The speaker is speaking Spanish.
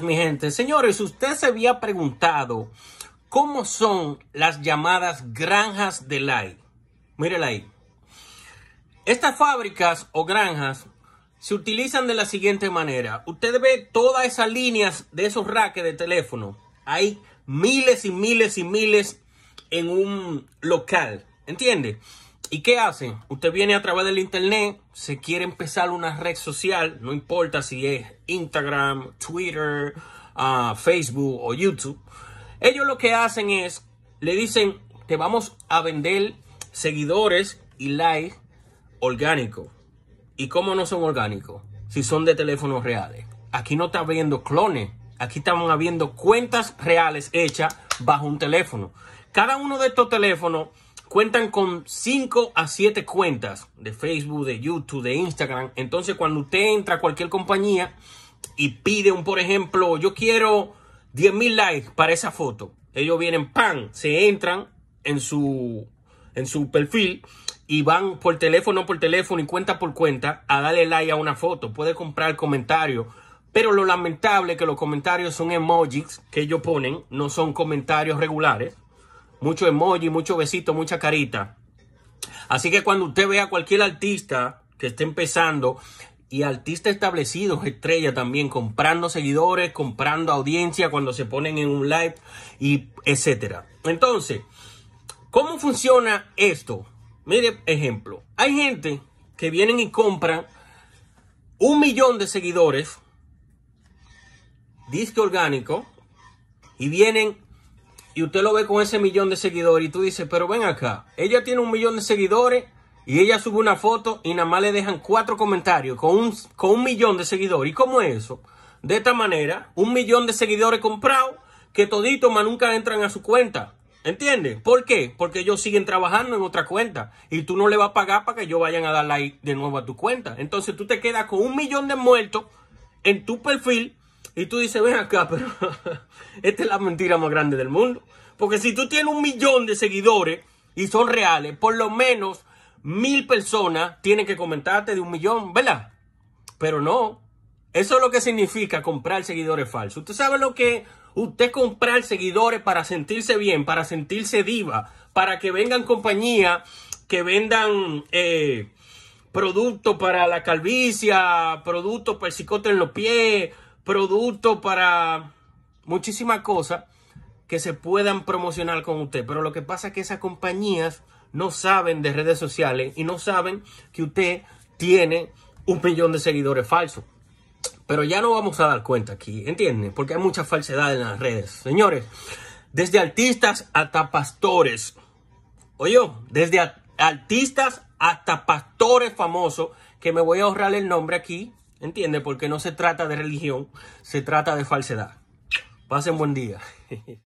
mi gente. Señores, usted se había preguntado cómo son las llamadas granjas de light. Mírela ahí. Estas fábricas o granjas se utilizan de la siguiente manera. Usted ve todas esas líneas de esos racks de teléfono. Hay miles y miles y miles en un local. ¿Entiende? ¿Y qué hacen? Usted viene a través del internet, se quiere empezar una red social, no importa si es Instagram, Twitter, ah, Facebook o YouTube. Ellos lo que hacen es, le dicen, te vamos a vender seguidores y likes orgánicos. ¿Y cómo no son orgánicos? Si son de teléfonos reales. Aquí no está viendo clones, aquí estamos habiendo cuentas reales hechas bajo un teléfono. Cada uno de estos teléfonos cuentan con 5 a 7 cuentas de Facebook, de YouTube, de Instagram. Entonces, cuando usted entra a cualquier compañía y pide un, por ejemplo, yo quiero 10 mil likes para esa foto, ellos vienen, pan, se entran en su, en su perfil y van por teléfono por teléfono y cuenta por cuenta a darle like a una foto. Puede comprar comentarios. Pero lo lamentable es que los comentarios son emojis que ellos ponen, no son comentarios regulares. Mucho emoji, mucho besito, mucha carita. Así que cuando usted vea a cualquier artista que esté empezando y artista establecido, estrella también, comprando seguidores, comprando audiencia cuando se ponen en un live y etcétera. Entonces, ¿cómo funciona esto? Mire, ejemplo, hay gente que vienen y compran un millón de seguidores, disco orgánico, y vienen y usted lo ve con ese millón de seguidores y tú dices, pero ven acá, ella tiene un millón de seguidores y ella sube una foto y nada más le dejan cuatro comentarios con un, millón de seguidores. ¿Y cómo es eso? De esta manera, un millón de seguidores comprados que todito más nunca entran a su cuenta. ¿Entiendes? ¿Por qué? Porque ellos siguen trabajando en otra cuenta y tú no le vas a pagar para que ellos vayan a dar like de nuevo a tu cuenta. Entonces tú te quedas con un millón de muertos en tu perfil y tú dices, ven acá, pero esta es la mentira más grande del mundo. Porque si tú tienes un millón de seguidores y son reales, por lo menos mil personas tienen que comentarte de un millón, ¿verdad? Pero no. Eso es lo que significa comprar seguidores falsos. Usted sabe lo que usted comprar seguidores para sentirse bien, para sentirse diva, para que vengan compañías que vendan eh, productos para la calvicia, productos para el cicote en los pies, producto para muchísimas cosas que se puedan promocionar con usted. Pero lo que pasa es que esas compañías no saben de redes sociales y no saben que usted tiene un millón de seguidores falsos. Pero ya no vamos a dar cuenta aquí, ¿entienden? Porque hay mucha falsedad en las redes. Señores, desde artistas hasta pastores. Oye, desde artistas hasta pastores famosos, que me voy a ahorrar el nombre aquí, ¿Entiende? Porque no se trata de religión, se trata de falsedad. Pasen buen día.